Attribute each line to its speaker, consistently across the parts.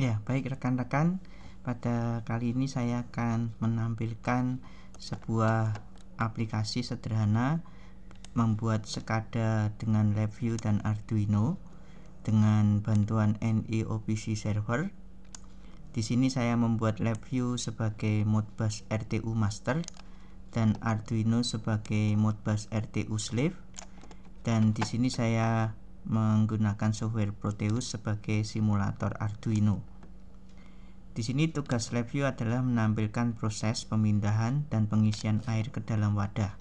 Speaker 1: Ya, baik rekan-rekan, pada kali ini saya akan menampilkan sebuah aplikasi sederhana membuat sekada dengan LabVIEW dan Arduino dengan bantuan NEOPC server. Di sini saya membuat LabVIEW sebagai Modbus RTU master dan Arduino sebagai Modbus RTU slave. Dan di sini saya menggunakan software Proteus sebagai simulator Arduino. Di sini tugas lab adalah menampilkan proses pemindahan dan pengisian air ke dalam wadah.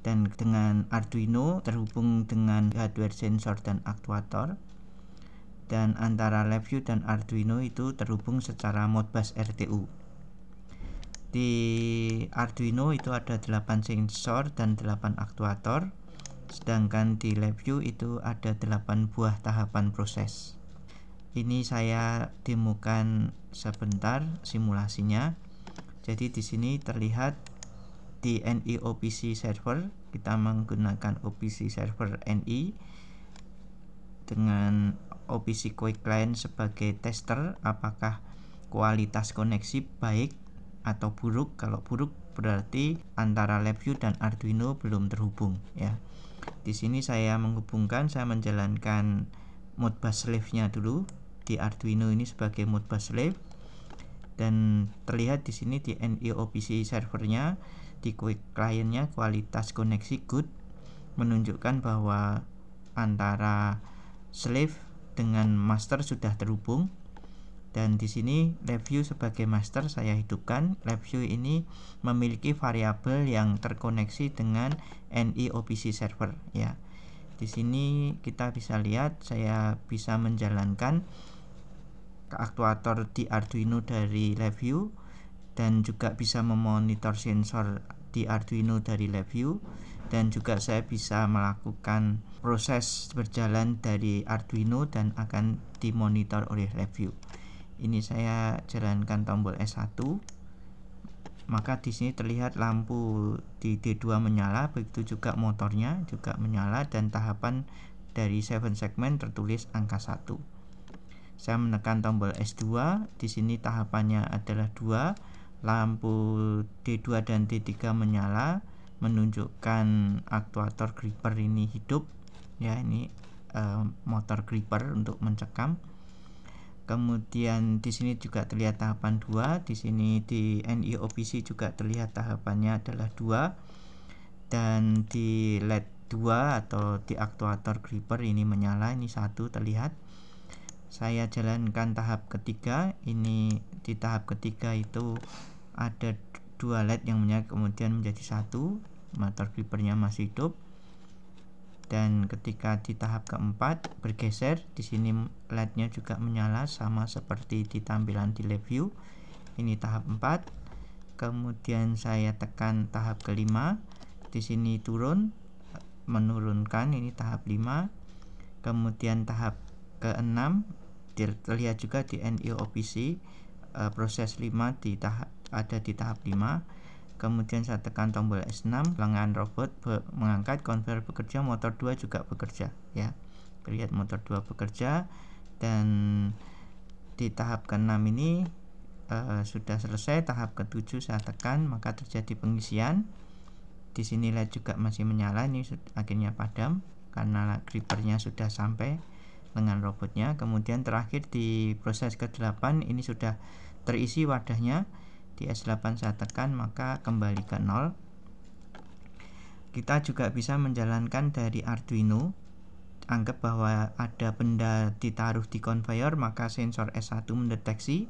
Speaker 1: Dan dengan Arduino terhubung dengan hardware sensor dan aktuator. Dan antara LabVIEW dan Arduino itu terhubung secara Modbus RTU. Di Arduino itu ada 8 sensor dan 8 aktuator sedangkan di LabVIEW itu ada 8 buah tahapan proses ini saya demokan sebentar simulasinya jadi di sini terlihat di NI OPC server kita menggunakan OPC server NI dengan OPC Quick Client sebagai tester apakah kualitas koneksi baik atau buruk kalau buruk berarti antara LabVIEW dan Arduino belum terhubung ya di sini saya menghubungkan saya menjalankan mode bus slave-nya dulu di Arduino ini sebagai mode bus slave dan terlihat di sini di NEO-PC servernya di client-nya quick kualitas koneksi good menunjukkan bahwa antara slave dengan master sudah terhubung dan di sini review sebagai master saya hidupkan review ini memiliki variabel yang terkoneksi dengan NIOPC server ya di sini kita bisa lihat saya bisa menjalankan aktuator di Arduino dari review dan juga bisa memonitor sensor di Arduino dari review dan juga saya bisa melakukan proses berjalan dari Arduino dan akan dimonitor oleh review ini saya jalankan tombol S1 maka di sini terlihat lampu di D2 menyala begitu juga motornya juga menyala dan tahapan dari 7 segmen tertulis angka 1 saya menekan tombol S2 di sini tahapannya adalah 2 lampu D2 dan D3 menyala menunjukkan aktuator gripper ini hidup ya ini eh, motor gripper untuk mencekam kemudian di sini juga terlihat tahapan 2 di sini di NIOPC juga terlihat tahapannya adalah 2 dan di LED 2 atau di aktuator gripper ini menyala ini satu terlihat saya jalankan tahap ketiga ini di tahap ketiga itu ada dua LED yang menyala kemudian menjadi satu motor grippernya masih hidup dan ketika di tahap keempat bergeser di sini LED-nya juga menyala sama seperti di tampilan di live view ini tahap 4 kemudian saya tekan tahap kelima di sini turun menurunkan ini tahap 5 kemudian tahap keenam terlihat juga di NIOPC eh, proses 5 di tahap ada di tahap 5 Kemudian saya tekan tombol S6, lengan robot mengangkat, konver bekerja, motor 2 juga bekerja ya. lihat motor 2 bekerja dan di tahap ke-6 ini e, sudah selesai, tahap ke-7 saya tekan maka terjadi pengisian. Di sini LED juga masih menyala, ini akhirnya padam karena grippernya sudah sampai lengan robotnya. Kemudian terakhir di proses ke-8 ini sudah terisi wadahnya di S8 saya tekan maka kembali ke nol kita juga bisa menjalankan dari Arduino anggap bahwa ada benda ditaruh di conveyor maka sensor S1 mendeteksi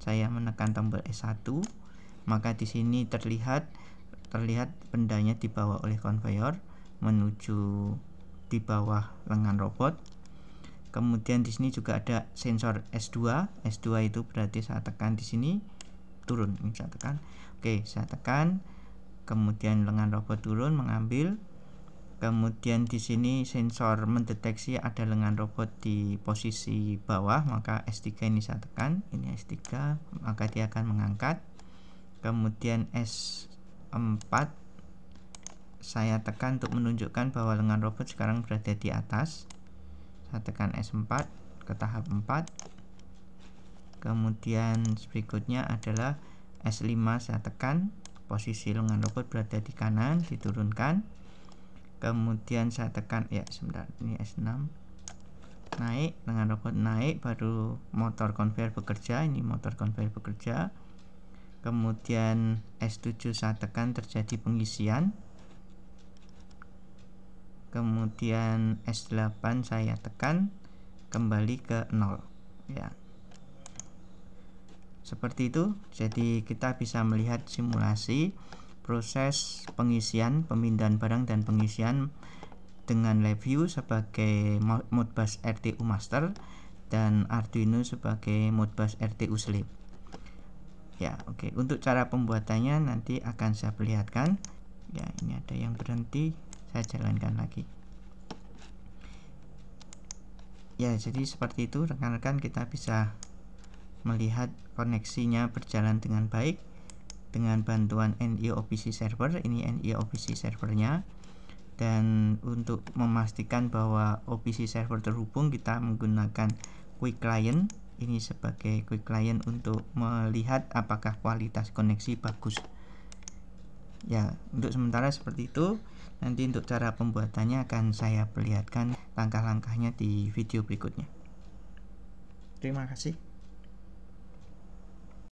Speaker 1: saya menekan tombol S1 maka di sini terlihat terlihat bendanya dibawa oleh conveyor menuju di bawah lengan robot kemudian di sini juga ada sensor S2 S2 itu berarti saya tekan di sini turun ini saya tekan oke saya tekan kemudian lengan robot turun mengambil kemudian di sini sensor mendeteksi ada lengan robot di posisi bawah maka S3 ini saya tekan ini S3 maka dia akan mengangkat kemudian S4 saya tekan untuk menunjukkan bahwa lengan robot sekarang berada di atas saya tekan S4 ke tahap 4 kemudian berikutnya adalah S5 saya tekan posisi lengan robot berada di kanan diturunkan kemudian saya tekan ya sebentar ini S6 naik lengan robot naik baru motor conveyor bekerja ini motor conveyor bekerja kemudian S7 saya tekan terjadi pengisian kemudian S8 saya tekan kembali ke nol ya seperti itu jadi kita bisa melihat simulasi proses pengisian pemindahan barang dan pengisian dengan LabVIEW sebagai Modbus RTU master dan Arduino sebagai Modbus RTU slave ya oke okay. untuk cara pembuatannya nanti akan saya perlihatkan ya ini ada yang berhenti saya jalankan lagi ya jadi seperti itu rekan-rekan kita bisa melihat koneksinya berjalan dengan baik dengan bantuan NIOPC server ini NIOPC servernya dan untuk memastikan bahwa OPC server terhubung kita menggunakan quick client ini sebagai quick client untuk melihat apakah kualitas koneksi bagus ya untuk sementara seperti itu nanti untuk cara pembuatannya akan saya perlihatkan langkah-langkahnya di video berikutnya terima kasih